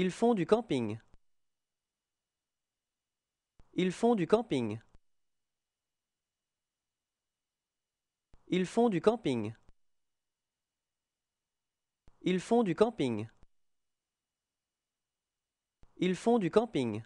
Ils font du camping. Ils font du camping. Ils font du camping. Ils font du camping. Ils font du camping.